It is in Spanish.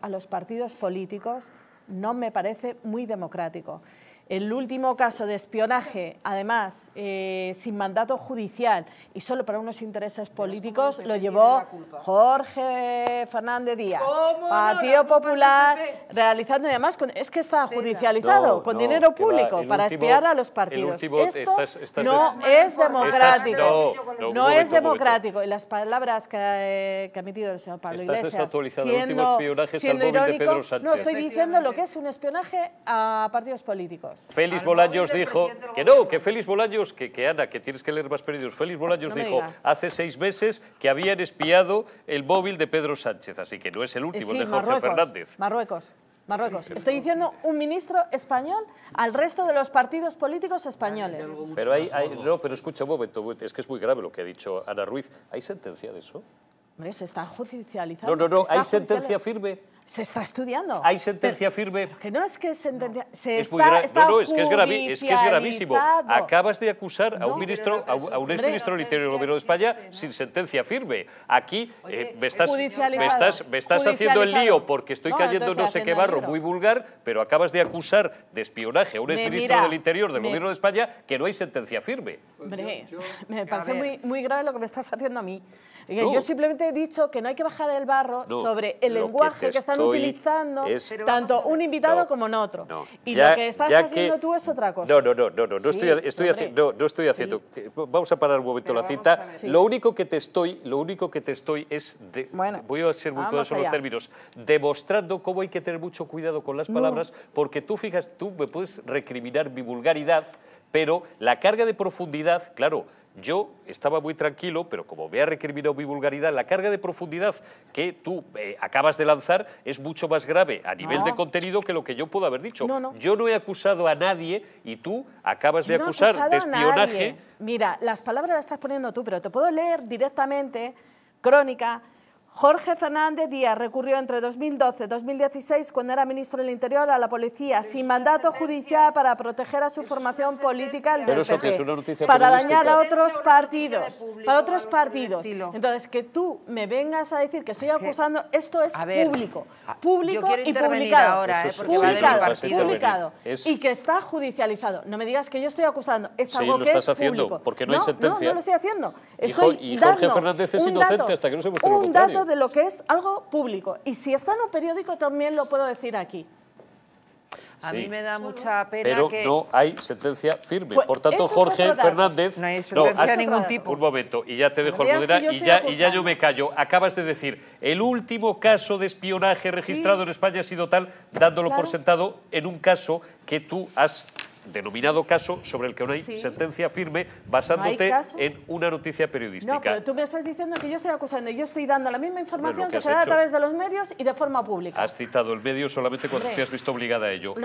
a los partidos políticos no me parece muy democrático. El último caso de espionaje, además, eh, sin mandato judicial y solo para unos intereses políticos, lo llevó Jorge Fernández Díaz, Partido Popular, realizando además, es que está judicializado, con dinero público, para espiar a los partidos. Esto no es, democrático, no, es democrático. Y las palabras eh, que, ha emitido el señor Pablo Iglesias, siendo, no estoy diciendo lo que es un espionaje a partidos políticos. Félix Bolaños dijo que no, que Félix Bolaños, que, Ana, que tienes que leer más periódicos, Félix Bolaños dijo hace seis meses que habían espiado el móvil de Pedro Sánchez, así que no es el último, eh, de Jorge Fernández. Marruecos. Marruecos. Estoy diciendo un ministro español al resto de los partidos políticos españoles. Pero hay, no, pero escucha un momento, es que es muy grave lo que ha dicho Ana Ruiz. ¿Hay sentencia de eso? se está judicializando. No, no, no, hay sentencia firme. Se está estudiando. Hay sentencia firme. que no es que Se es está, muy no, no, es que es, gravísimo. Acabas de acusar a un ministro, a un, exministro del Interior del Gobierno de España sin sentencia firme. Aquí eh, me estás, estás, estás haciendo el lío porque estoy cayendo no sé qué barro muy vulgar, pero acabas de acusar de espionaje a un exministro del Interior del Gobierno de España que no hay sentencia firme. Pues me parece muy, muy grave lo que me estás haciendo a mí. Yo simplemente he dicho que no hay que bajar el barro sobre el lenguaje que, están utilizando tanto un invitado como otro. Y lo que estás haciendo tú es otra cosa. No, no, no, no, no, estoy, estoy haciendo, Vamos a parar un momento la cita. Lo único que te estoy, lo único que te estoy es voy a ser muy cuidadoso en los términos, demostrando cómo hay que tener mucho cuidado con las palabras, porque tú fijas, tú me puedes recriminar mi vulgaridad, pero la carga de profundidad, claro, yo estaba muy tranquilo, pero como me ha recriminado mi vulgaridad, la carga de profundidad que tú eh, acabas de lanzar es mucho más grave a nivel de contenido que lo que yo puedo haber dicho. Yo no he acusado a nadie y tú acabas de acusar de espionaje. Mira, las palabras las estás poniendo tú, pero te puedo leer directamente crónica Jorge Fernández Díaz recurrió entre 2012 y 2016, cuando era ministro del Interior, a la policía sin mandato judicial para proteger a su formación política del PP, para dañar a otros partidos, para otros partidos. Entonces, que tú me vengas a decir que estoy acusando, esto es público, público y publicado, ahora, eh, publicado, y que está judicializado. No me digas que yo estoy acusando, es algo que estás es haciendo, porque no, hay sentencia. No, lo estoy haciendo. y Jorge Fernández es inocente hasta que no se muestre de lo que es algo público. Y si está en un periódico también lo puedo decir aquí. A mí me da mucha pena Pero no hay sentencia firme. Pues por tanto, Jorge Fernández... No hay sentencia ningún tipo. Un momento, y ya te dejo almudena y ya, y ya yo me callo. Acabas de decir, el último caso de espionaje registrado en España ha sido tal, dándolo por sentado en un caso que tú has denominado caso sobre el que no hay sentencia firme basándote en una noticia periodística. No, pero tú me estás diciendo que yo estoy acusando, y yo estoy dando la misma información que, se da a través de los medios y de forma pública. Has citado el medio solamente cuando te has visto obligada a ello. No.